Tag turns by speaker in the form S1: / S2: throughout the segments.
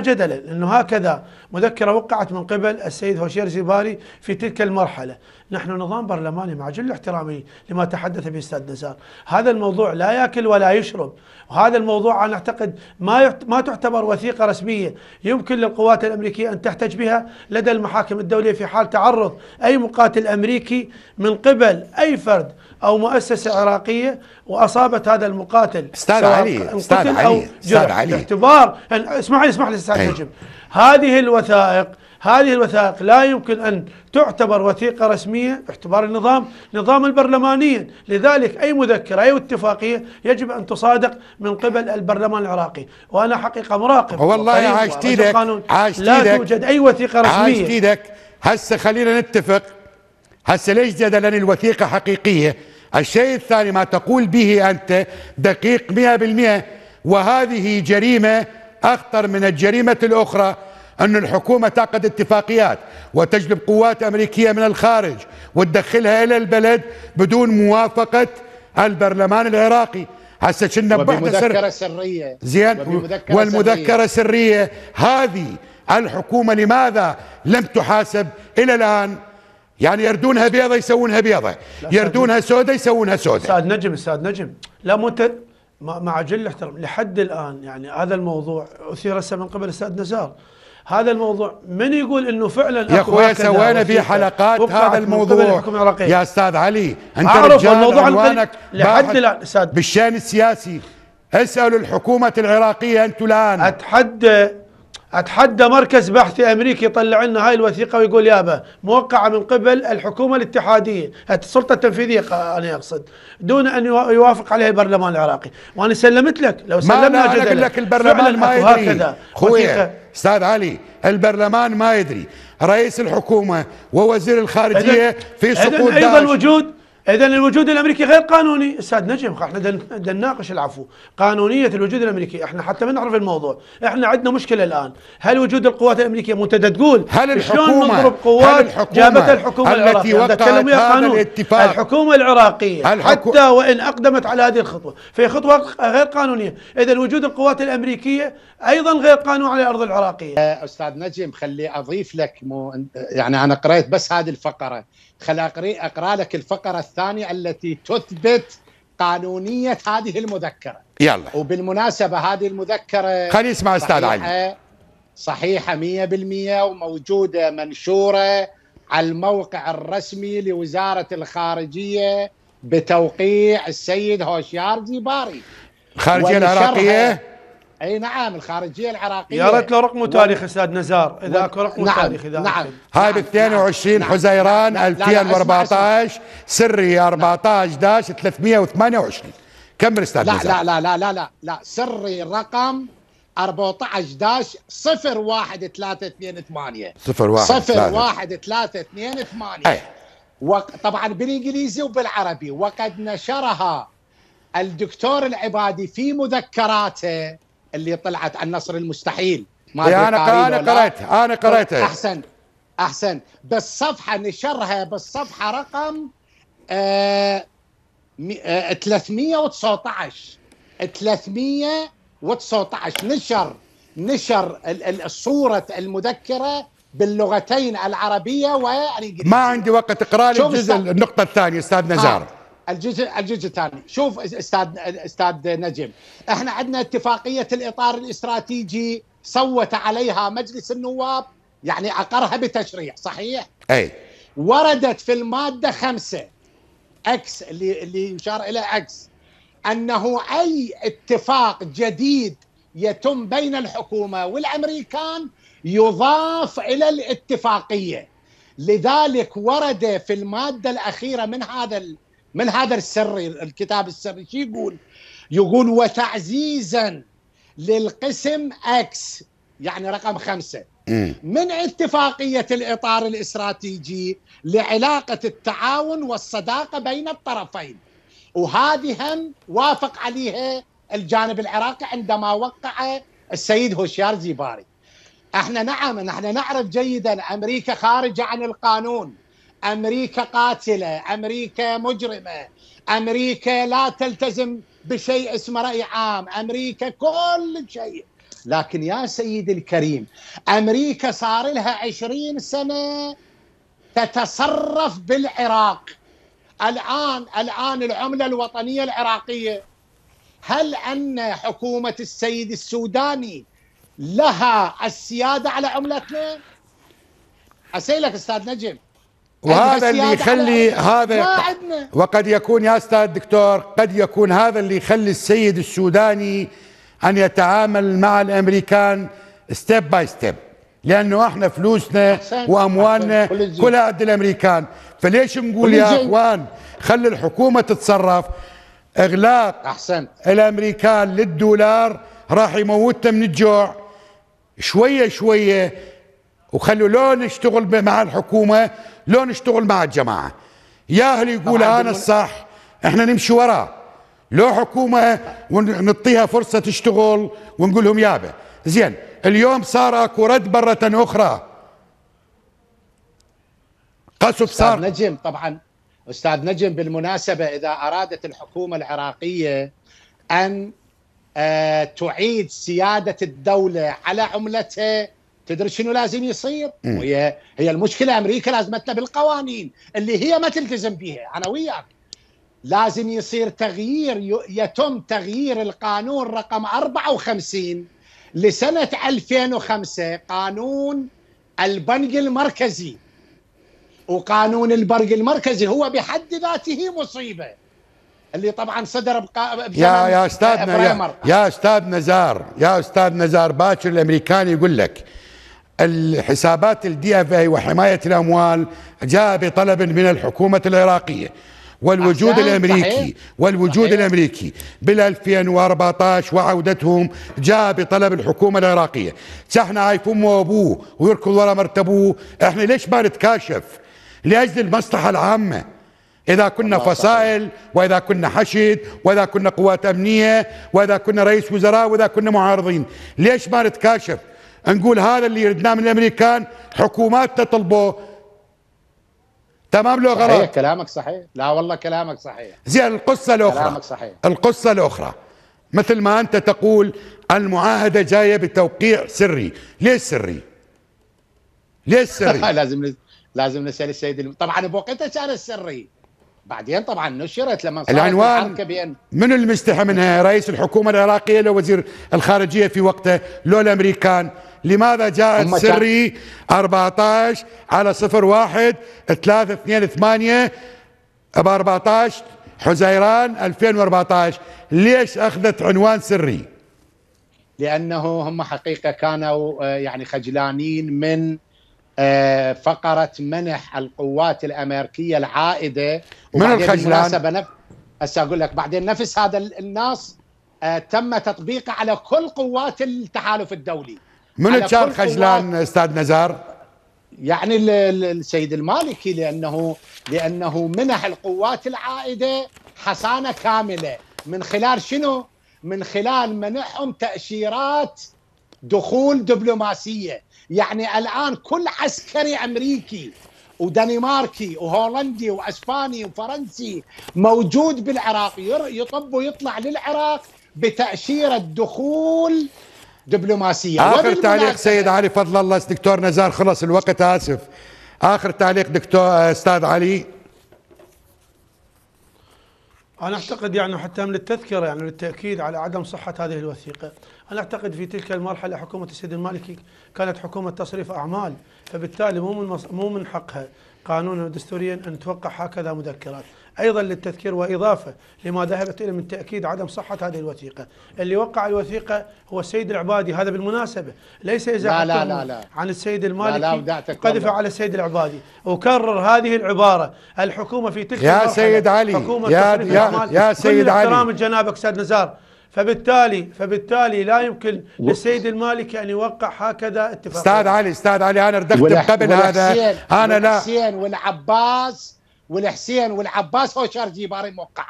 S1: جدلا لأنه هكذا مذكرة وقعت من قبل السيد هوشير زيباري في تلك المرحلة نحن نظام برلماني مع جل احترامي لما تحدث به استاذ نزار هذا الموضوع لا ياكل ولا يشرب وهذا الموضوع انا اعتقد ما ما تعتبر وثيقه رسميه يمكن للقوات الامريكيه ان تحتج بها لدى المحاكم الدوليه في حال تعرض اي مقاتل امريكي من قبل اي فرد او مؤسسه عراقيه واصابت هذا المقاتل استاذ علي استاذ علي استاذ علي باعتبار اسمح لي اسمح لي استاذ نجم هذه الوثائق هذه الوثائق لا يمكن أن تعتبر وثيقة رسمية باعتبار النظام نظاما برلمانيا لذلك أي مذكرة أي اتفاقية يجب أن تصادق من قبل البرلمان العراقي وأنا حقيقة مراقب والله عاشتي إيدك لا توجد أي وثيقة رسمية عاشتي
S2: إيدك هسه خلينا نتفق هسه ليش جدلني الوثيقة حقيقية الشيء الثاني ما تقول به أنت دقيق 100% وهذه جريمة أخطر من الجريمة الأخرى أن الحكومة تعقد اتفاقيات وتجلب قوات أمريكية من الخارج وتدخلها إلى البلد بدون موافقة البرلمان العراقي هسه كنا بمذكرة
S3: سرية زين والمذكرة سرية. سرية
S2: هذه الحكومة لماذا لم تحاسب إلى الآن يعني يردونها بيضة يسوونها بيضة يردونها سوداء يسوونها سوداء
S1: استاذ نجم استاذ نجم لا مت مع جل الاحترام لحد الآن يعني هذا الموضوع أثير من قبل الأستاذ نزار هذا الموضوع من يقول انه فعلا يا اخويا سوينا في حلقات هذا الموضوع يا
S2: استاذ علي انت أعرف الموضوع عنوانك لحد الان
S1: بالشان السياسي اسالوا الحكومه العراقيه انتم الان اتحدى اتحدى مركز بحثي امريكي يطلع لنا هاي الوثيقه ويقول يابا موقعه من قبل الحكومه الاتحاديه السلطه التنفيذيه انا اقصد دون ان يوافق عليها البرلمان العراقي وانا سلمت لك لو سلمنا ما اقول لك البرلمان ما يدري هكذا خويا
S2: استاذ علي البرلمان ما يدري رئيس الحكومه ووزير الخارجيه في سقوط ايضا داعش. وجود
S1: إذا الوجود الأمريكي غير قانوني استاذ نجم احنا نناقش العفو قانونية الوجود الأمريكي احنا حتى ما نعرف الموضوع احنا عندنا مشكلة الآن هل وجود القوات الأمريكية منتدى تقول هل الحكومة نضرب قوات جابت الحكومة التي وقعت هذا الاتفاق الحكومة العراقية الحكو... حتى وإن أقدمت على هذه الخطوة فهي خطوة غير قانونية إذا وجود القوات الأمريكية أيضا غير قانوني على الأرض العراقية أستاذ نجم
S3: خلي أضيف لك مو... يعني أنا قريت بس هذه الفقرة خلي أقرأ لك الفقرة الثانية التي تثبت قانونية هذه المذكرة يلا وبالمناسبة هذه المذكرة خلينا نسمع أستاذ علي صحيحة 100% وموجودة منشورة على الموقع الرسمي لوزارة الخارجية بتوقيع السيد هوشيار جيباري
S1: الخارجية العراقية
S3: اي نعم الخارجيه العراقيه يا ريت
S1: له رقمه تاريخي استاذ نزار اذا اكو رقم نعم تاريخ اذا نعم هاي ب
S2: 22 نعم, نعم. حزيران 2014 سري 14 داش 328 كمل استاذ لا نزار لا
S3: لا لا لا لا سري رقم 14 داش 01328 01328 طبعا بالانجليزي وبالعربي وقد نشرها الدكتور العبادي في مذكراته اللي طلعت عن نصر المستحيل ما إيه انا انا قريتها انا قريتها احسن احسن بالصفحه نشرها بالصفحه رقم آه 319 319 آه، نشر نشر الصورة المذكرة باللغتين العربية والإنجليزية ما عندي
S2: وقت اقرا لي الجزء النقطة الثانية أستاذ نزار آه.
S3: الجزء الجزء الثاني شوف استاذ استاذ نجم احنا عندنا اتفاقيه الاطار الاستراتيجي صوت عليها مجلس النواب يعني اقرها بتشريع صحيح اي وردت في الماده خمسة اكس اللي اللي يشار الى اكس انه اي اتفاق جديد يتم بين الحكومه والامريكان يضاف الى الاتفاقيه لذلك ورد في الماده الاخيره من هذا من هذا السر الكتاب السري شو يقول يقول وتعزيزا للقسم اكس يعني رقم خمسة من اتفاقية الإطار الاستراتيجي لعلاقة التعاون والصداقة بين الطرفين وهذه هم وافق عليها الجانب العراقي عندما وقع السيد هوشيار زيباري احنا نعم احنا نعرف جيدا امريكا خارجه عن القانون امريكا قاتله امريكا مجرمه امريكا لا تلتزم بشيء اسمه راي عام امريكا كل شيء لكن يا سيدي الكريم امريكا صار لها عشرين سنه تتصرف بالعراق الان الان العمله الوطنيه العراقيه هل ان حكومه السيد السوداني لها السياده على عملتنا؟ اسالك استاذ نجم
S2: وهذا اللي يخلي هذا وقد يكون يا استاذ دكتور قد يكون هذا اللي يخلي السيد السوداني ان يتعامل مع الامريكان ستيب باي ستيب لانه احنا فلوسنا واموالنا كلها عند الامريكان فليش نقول يا اخوان خلي الحكومه تتصرف اغلاق احسنت الامريكان للدولار راح يموتنا من الجوع شويه شويه وخلوا لو نشتغل مع الحكومه لو نشتغل مع الجماعة يا أهل يقول أنا الصح احنا نمشي وراء لو حكومة ونعطيها فرصة تشتغل ونقول لهم يابا زين اليوم صار اكو رد مرة أخرى
S3: قصف صار نجم طبعا أستاذ نجم بالمناسبة إذا أرادت الحكومة العراقية أن آه، تعيد سيادة الدولة على عملتها تدري شنو لازم يصير؟ وهي هي المشكله امريكا لازمتنا بالقوانين اللي هي ما تلتزم بها انا وياك لازم يصير تغيير يتم تغيير القانون رقم 54 لسنه 2005 قانون البنك المركزي وقانون البنك المركزي هو بحد ذاته مصيبه اللي طبعا صدر بقا... يا يا استاذ يا,
S2: يا استاذ نزار يا استاذ نزار باكر الامريكاني يقول لك الحسابات الدي اف اي وحمايه الاموال جاء بطلب من الحكومه العراقيه والوجود الامريكي صحيح. والوجود صحيح. الامريكي بال 2014 وعودتهم جاء بطلب الحكومه العراقيه، احنا امه وابوه ويركض ورا مرتبوه، احنا ليش ما نتكاشف؟ لاجل المصلحه العامه. إذا كنا فصائل وإذا كنا حشد وإذا كنا قوات أمنية وإذا كنا رئيس وزراء وإذا كنا معارضين ليش ما نتكاشف نقول هذا اللي يردناه من الامريكان حكومات تطلبه تمام لو غلط صحيح كلامك
S3: صحيح لا والله كلامك صحيح
S2: زين القصه الاخرى كلامك صحيح القصه الاخرى مثل ما انت تقول المعاهده جايه بتوقيع سري
S3: ليش سري ليش سري لازم لازم نسال السيد الم... طبعا بوقتها كان السري بعدين طبعا نشرت لما صارت العنوان بين
S2: من المستحى منها رئيس الحكومه العراقيه لو وزير الخارجيه في وقته لو الامريكان لماذا جاءت سري 14 على 01 328 ب 14 حزيران 2014 ليش اخذت عنوان سري؟
S3: لانه هم حقيقه كانوا آه، يعني خجلانين من آه، فقره منح القوات الامريكيه العائده من الخجلان؟ نف... هسه اقول لك بعدين نفس هذا الناس آه، تم تطبيقه على كل قوات التحالف الدولي منو كان خجلان استاذ نزار؟ يعني السيد المالكي لانه لانه منح القوات العائده حصانه كامله من خلال شنو؟ من خلال منحهم تاشيرات دخول دبلوماسيه، يعني الان كل عسكري امريكي ودنماركي وهولندي واسباني وفرنسي موجود بالعراق يطب ويطلع للعراق بتاشيره دخول دبلوماسية آخر تعليق
S2: سيد علي فضل الله دكتور نزار خلص الوقت آسف آخر تعليق دكتور آه، أستاذ علي
S1: أنا أعتقد يعني حتى من التذكرة يعني للتأكيد على عدم صحة هذه الوثيقة أنا أعتقد في تلك المرحلة حكومة السيد المالكي كانت حكومة تصريف أعمال فبالتالي مو من مو من حقها قانونا ودستوريا أن توقع هكذا مذكرات أيضا للتذكير وإضافة لما ذهبت إليه من تأكيد عدم صحة هذه الوثيقة اللي وقع الوثيقة هو السيد العبادي هذا بالمناسبة ليس إذا لا لا لا لا عن السيد المالكي لا لا قذف على السيد العبادي وكرر هذه العبارة الحكومة في تلك يا سيد علي حكومة يا, يا, يا سيد علي احترام جنابك سيد نزار فبالتالي فبالتالي لا يمكن للسيد المالكي ان يوقع هكذا اتفاق استاذ
S2: علي استاذ علي انا ردكت قبل هذا انا
S1: لا والعباس
S3: والحسين والعباس هو شارجي باري موقع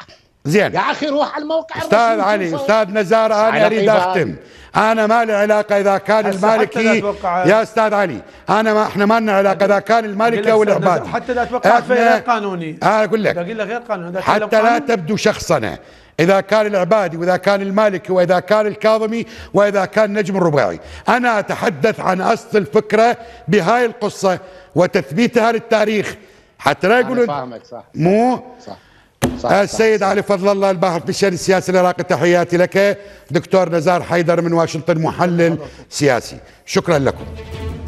S2: زين يا اخي
S3: روح على الموقع استاذ علي استاذ
S2: نزار انا اريد اختم انا ما لي علاقه اذا كان المالكي يا استاذ علي انا ما احنا ما لنا علاقه اذا كان المالكي او العبادي حتى لا توقع في غير
S1: قانوني آه، انا اقول لك غير قانوني حتى لا
S2: تبدو شخصنه إذا كان العبادي وإذا كان المالكي وإذا كان الكاظمي وإذا كان نجم الرباعي أنا أتحدث عن أصل الفكرة بهاي القصة وتثبيتها للتاريخ هتراجل فاهمك صح مو آه، صح صح السيد صح علي فضل الله الباحث في الشان السياسي العراقي تحياتي لك دكتور نزار حيدر من واشنطن محلل سياسي شكرا لكم